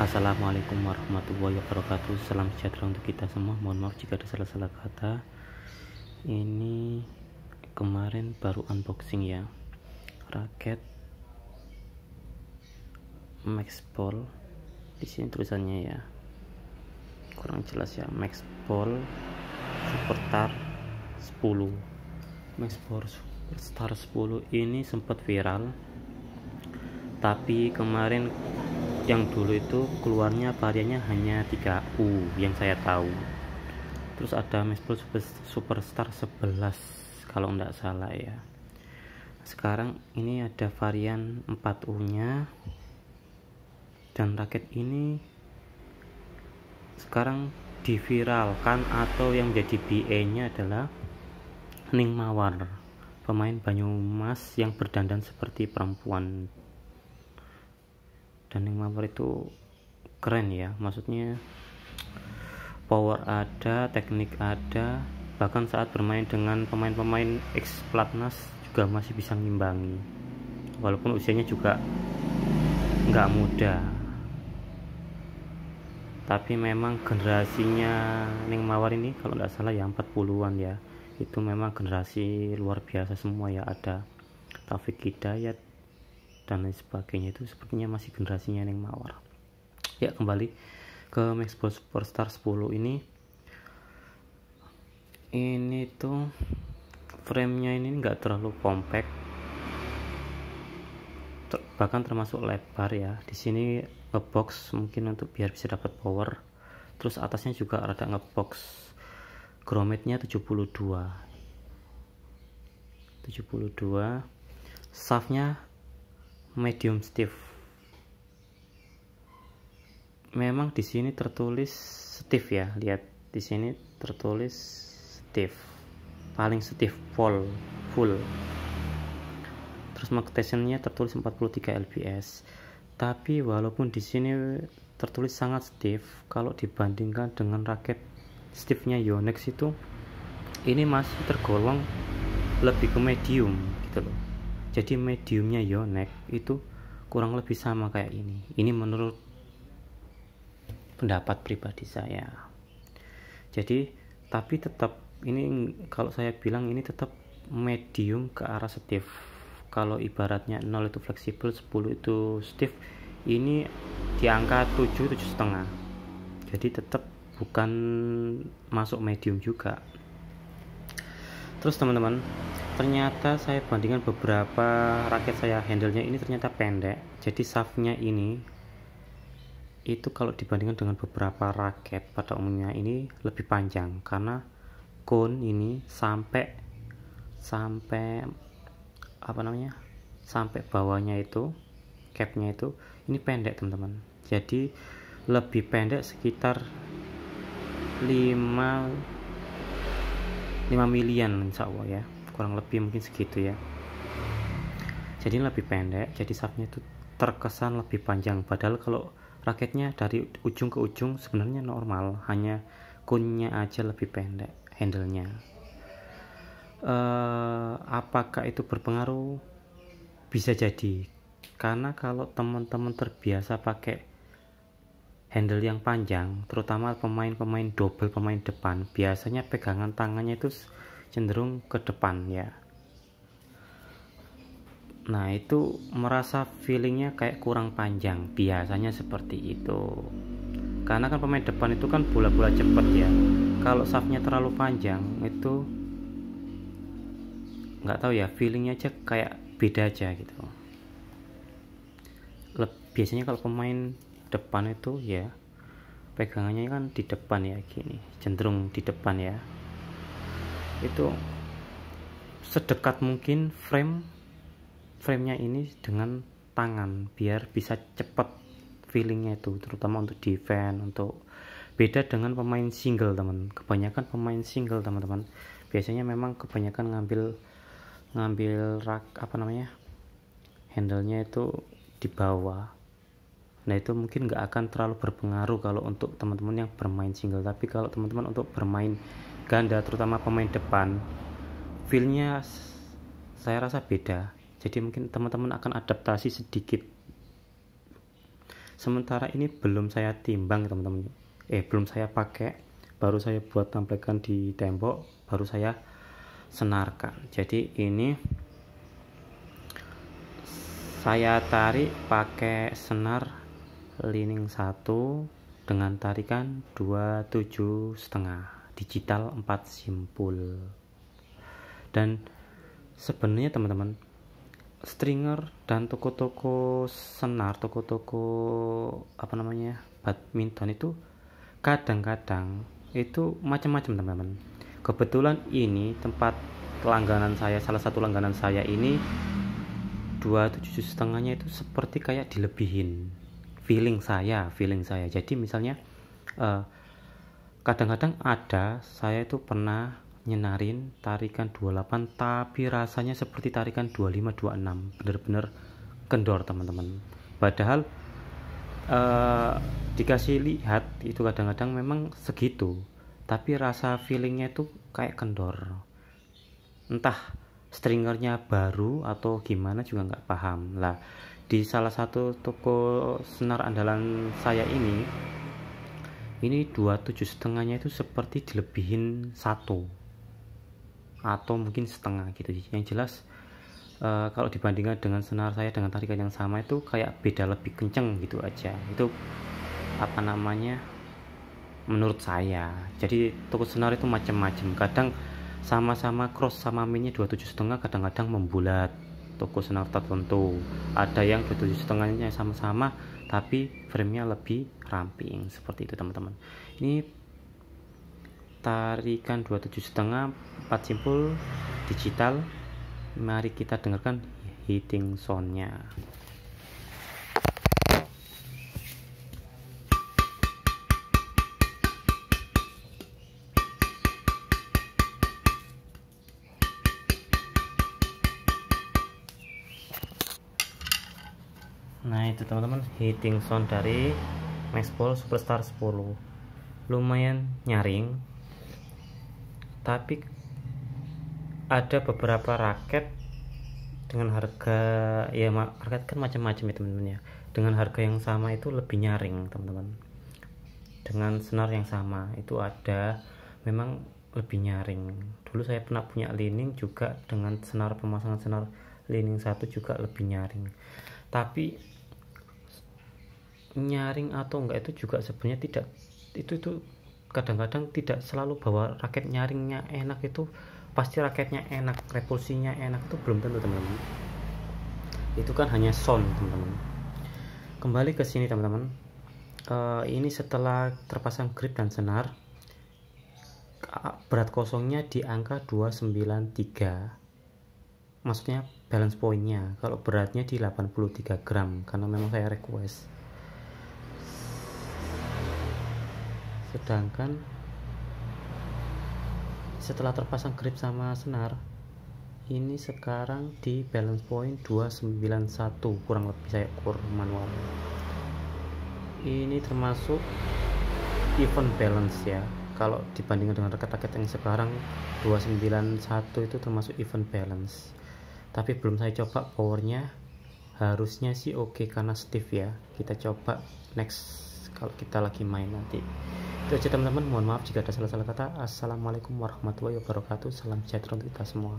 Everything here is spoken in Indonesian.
Assalamualaikum warahmatullahi wabarakatuh Salam sejahtera untuk kita semua Mohon maaf jika ada salah-salah kata Ini kemarin baru unboxing ya Raket Maxball di sini tulisannya ya Kurang jelas ya Maxball Superstar 10 Maxball Superstar 10 ini sempat viral Tapi kemarin yang dulu itu keluarnya variannya hanya 3U yang saya tahu terus ada Mespro Superstar 11 kalau enggak salah ya sekarang ini ada varian 4U nya dan raket ini sekarang diviralkan atau yang menjadi BA nya adalah Ning Mawar pemain Banyumas yang berdandan seperti perempuan dan yang Mawar itu keren ya maksudnya power ada teknik ada bahkan saat bermain dengan pemain-pemain ex platnas juga masih bisa ngimbangi walaupun usianya juga nggak muda tapi memang generasinya Ning Mawar ini kalau nggak salah ya 40-an ya itu memang generasi luar biasa semua ya ada Taufik Hidayat dan lain sebagainya itu sepertinya masih generasinya yang mawar ya kembali ke Maxball Superstar 10 ini ini tuh framenya ini enggak terlalu compact ter bahkan termasuk lebar ya di sini ngebox mungkin untuk biar bisa dapat power terus atasnya juga ada ngebox grommetnya 72 72 shaftnya medium stiff. Memang di sini tertulis stiff ya, lihat di sini tertulis stiff. Paling stiff full, full. Terus magnetation tertulis 43 lbs. Tapi walaupun di sini tertulis sangat stiff, kalau dibandingkan dengan raket stiffnya Yonex itu ini masih tergolong lebih ke medium gitu loh jadi mediumnya Yonex itu kurang lebih sama kayak ini ini menurut pendapat pribadi saya jadi tapi tetap ini kalau saya bilang ini tetap medium ke arah stiff kalau ibaratnya 0 itu fleksibel 10 itu stiff ini di angka 7 7 setengah jadi tetap bukan masuk medium juga terus teman-teman ternyata saya bandingkan beberapa raket saya handle-nya ini ternyata pendek jadi shaftnya ini itu kalau dibandingkan dengan beberapa raket pada umumnya ini lebih panjang karena cone ini sampai sampai apa namanya sampai bawahnya itu capnya itu ini pendek teman-teman jadi lebih pendek sekitar 5 5 milian insya Allah ya kurang lebih mungkin segitu ya jadi lebih pendek jadi safnya itu terkesan lebih panjang padahal kalau raketnya dari ujung ke ujung sebenarnya normal hanya kunnya aja lebih pendek handlenya uh, apakah itu berpengaruh bisa jadi karena kalau teman-teman terbiasa pakai handle yang panjang, terutama pemain-pemain double pemain depan, biasanya pegangan tangannya itu cenderung ke depan ya. Nah itu merasa feelingnya kayak kurang panjang, biasanya seperti itu. Karena kan pemain depan itu kan bola-bola cepat ya. Kalau safnya terlalu panjang itu nggak tahu ya feelingnya aja kayak beda aja gitu. biasanya kalau pemain depan itu ya pegangannya kan di depan ya gini cenderung di depan ya itu sedekat mungkin frame framenya ini dengan tangan biar bisa cepat feelingnya itu terutama untuk defense untuk beda dengan pemain single teman kebanyakan pemain single teman-teman biasanya memang kebanyakan ngambil ngambil rak apa namanya handle nya itu di bawah Nah itu mungkin nggak akan terlalu berpengaruh kalau untuk teman-teman yang bermain single. Tapi kalau teman-teman untuk bermain ganda, terutama pemain depan, feelnya saya rasa beda. Jadi mungkin teman-teman akan adaptasi sedikit. Sementara ini belum saya timbang teman-teman. Eh belum saya pakai, baru saya buat tampilkan di tembok, baru saya senarkan. Jadi ini saya tarik pakai senar lining 1 dengan tarikan 27 setengah digital 4 simpul dan sebenarnya teman-teman stringer dan toko-toko senar toko-toko apa namanya badminton itu kadang-kadang itu macam-macam teman-teman kebetulan ini tempat langganan saya salah satu langganan saya ini dua setengahnya itu seperti kayak dilebihin feeling saya feeling saya jadi misalnya kadang eh, kadang-kadang ada saya itu pernah nyenarin tarikan 28 tapi rasanya seperti tarikan 25 26 bener-bener kendor teman-teman padahal eh, dikasih lihat itu kadang-kadang memang segitu tapi rasa feelingnya itu kayak kendor entah stringernya baru atau gimana juga nggak paham lah di salah satu toko senar andalan saya ini ini dua tujuh setengahnya itu seperti dilebihin satu atau mungkin setengah gitu yang jelas uh, kalau dibandingkan dengan senar saya dengan tarikan yang sama itu kayak beda lebih kenceng gitu aja itu apa namanya menurut saya jadi toko senar itu macam-macam kadang sama-sama cross sama minnya 27 setengah kadang-kadang membulat toko senar tertentu ada yang tujuh setengahnya sama-sama tapi frame-nya lebih ramping seperti itu teman-teman ini tarikan 27 setengah 4 simpul digital mari kita dengarkan hitting soundnya itu teman-teman heating sound dari Maxpol Superstar 10 lumayan nyaring tapi ada beberapa raket dengan harga ya raket kan macam-macam ya teman-teman ya dengan harga yang sama itu lebih nyaring teman-teman dengan senar yang sama itu ada memang lebih nyaring dulu saya pernah punya lining juga dengan senar pemasangan senar lining satu juga lebih nyaring tapi nyaring atau enggak itu juga sebenarnya tidak itu itu kadang-kadang tidak selalu bahwa raket nyaringnya enak itu pasti raketnya enak repulsinya enak itu belum tentu teman-teman itu kan hanya sound teman-teman kembali ke sini teman-teman uh, ini setelah terpasang grip dan senar berat kosongnya di angka 293 maksudnya balance pointnya kalau beratnya di 83 gram karena memang saya request sedangkan setelah terpasang grip sama senar ini sekarang di balance point 291 kurang lebih saya ukur manual ini termasuk even balance ya kalau dibandingkan dengan reket raket yang sekarang 291 itu termasuk even balance tapi belum saya coba powernya harusnya sih oke okay, karena stiff ya kita coba next kalau kita lagi main nanti itu aja teman-teman mohon maaf jika ada salah-salah kata assalamualaikum warahmatullahi wabarakatuh salam sejahtera untuk kita semua